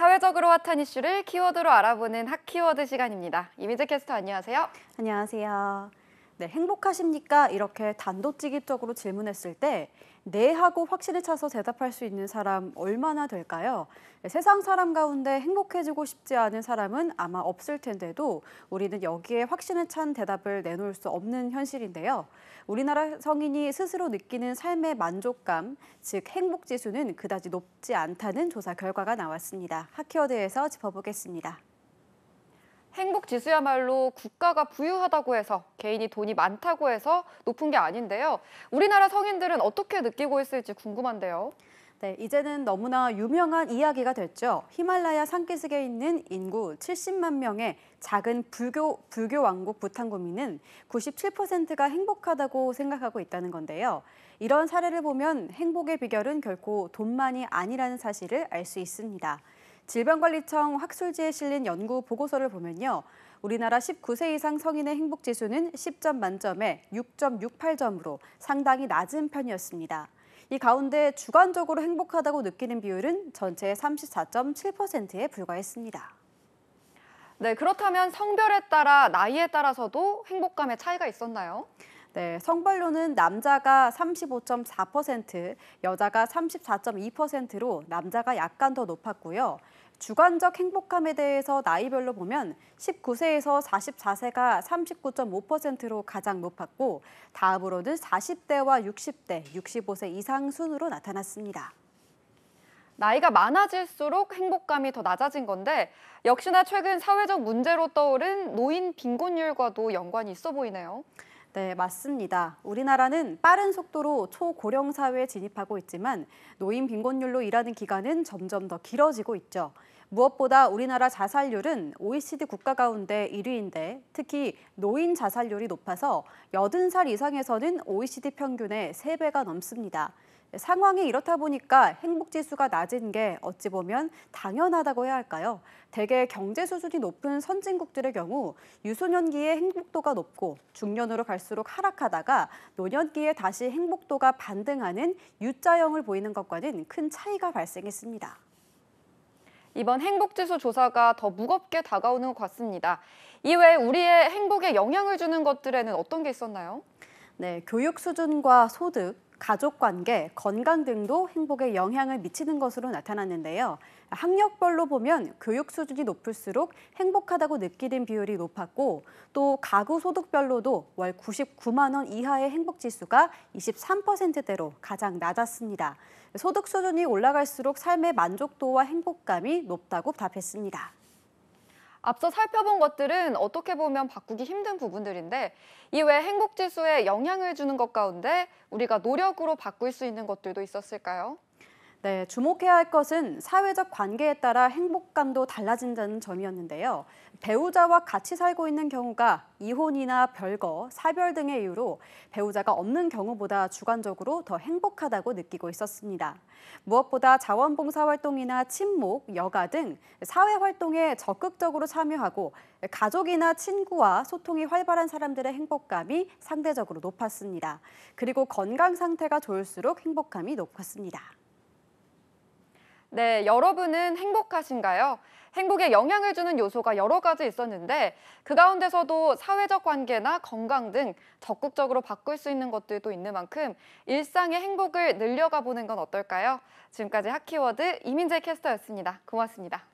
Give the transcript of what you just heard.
사회적으로 핫한 이슈를 키워드로 알아보는 핫키워드 시간입니다. 이미재 캐스터 안녕하세요. 안녕하세요. 네, 행복하십니까? 이렇게 단도직입적으로 질문했을 때 네 하고 확신을 차서 대답할 수 있는 사람 얼마나 될까요? 네, 세상 사람 가운데 행복해지고 싶지 않은 사람은 아마 없을 텐데도 우리는 여기에 확신을찬 대답을 내놓을 수 없는 현실인데요. 우리나라 성인이 스스로 느끼는 삶의 만족감, 즉 행복 지수는 그다지 높지 않다는 조사 결과가 나왔습니다. 하키워드에서 짚어보겠습니다. 행복 지수야말로 국가가 부유하다고 해서 개인이 돈이 많다고 해서 높은 게 아닌데요. 우리나라 성인들은 어떻게 느끼고 있을지 궁금한데요. 네, 이제는 너무나 유명한 이야기가 됐죠. 히말라야 산기슭에 있는 인구 70만 명의 작은 불교 불교 왕국 부탄구민은 97%가 행복하다고 생각하고 있다는 건데요. 이런 사례를 보면 행복의 비결은 결코 돈만이 아니라는 사실을 알 수 있습니다. 질병관리청 학술지에 실린 연구 보고서를 보면요. 우리나라 19세 이상 성인의 행복 지수는 10점 만점에 6.68점으로 상당히 낮은 편이었습니다. 이 가운데 주관적으로 행복하다고 느끼는 비율은 전체의 34.7%에 불과했습니다. 네, 그렇다면 성별에 따라 나이에 따라서도 행복감의 차이가 있었나요? 네, 성별로는 남자가 35.4%, 여자가 34.2%로 남자가 약간 더 높았고요. 주관적 행복함에 대해서 나이별로 보면 19세에서 44세가 39.5%로 가장 높았고 다음으로는 40대와 60대, 65세 이상 순으로 나타났습니다. 나이가 많아질수록 행복감이 더 낮아진 건데 역시나 최근 사회적 문제로 떠오른 노인 빈곤율과도 연관이 있어 보이네요. 네, 맞습니다. 우리나라는 빠른 속도로 초고령 사회에 진입하고 있지만 노인 빈곤율로 일하는 기간은 점점 더 길어지고 있죠. 무엇보다 우리나라 자살률은 OECD 국가 가운데 1위인데 특히 노인 자살률이 높아서 80살 이상에서는 OECD 평균의 3배가 넘습니다. 상황이 이렇다 보니까 행복지수가 낮은 게 어찌 보면 당연하다고 해야 할까요? 대개 경제 수준이 높은 선진국들의 경우 유소년기에 행복도가 높고 중년으로 갈수록 하락하다가 노년기에 다시 행복도가 반등하는 U자형을 보이는 것과는 큰 차이가 발생했습니다. 이번 행복지수 조사가 더 무겁게 다가오는 것 같습니다. 이외에 우리의 행복에 영향을 주는 것들에는 어떤 게 있었나요? 네, 교육 수준과 소득, 가족관계, 건강 등도 행복에 영향을 미치는 것으로 나타났는데요. 학력별로 보면 교육 수준이 높을수록 행복하다고 느끼는 비율이 높았고 또 가구 소득별로도 월 99만 원 이하의 행복 지수가 23%대로 가장 낮았습니다. 소득 수준이 올라갈수록 삶의 만족도와 행복감이 높다고 답했습니다. 앞서 살펴본 것들은 어떻게 보면 바꾸기 힘든 부분들인데 이 외 행복지수에 영향을 주는 것 가운데 우리가 노력으로 바꿀 수 있는 것들도 있었을까요? 네, 주목해야 할 것은 사회적 관계에 따라 행복감도 달라진다는 점이었는데요. 배우자와 같이 살고 있는 경우가 이혼이나 별거, 사별 등의 이유로 배우자가 없는 경우보다 주관적으로 더 행복하다고 느끼고 있었습니다. 무엇보다 자원봉사 활동이나 친목, 여가 등 사회 활동에 적극적으로 참여하고 가족이나 친구와 소통이 활발한 사람들의 행복감이 상대적으로 높았습니다. 그리고 건강 상태가 좋을수록 행복감이 높았습니다. 네, 여러분은 행복하신가요? 행복에 영향을 주는 요소가 여러 가지 있었는데 그 가운데서도 사회적 관계나 건강 등 적극적으로 바꿀 수 있는 것들도 있는 만큼 일상의 행복을 늘려가 보는 건 어떨까요? 지금까지 핫키워드 이민재 캐스터였습니다. 고맙습니다.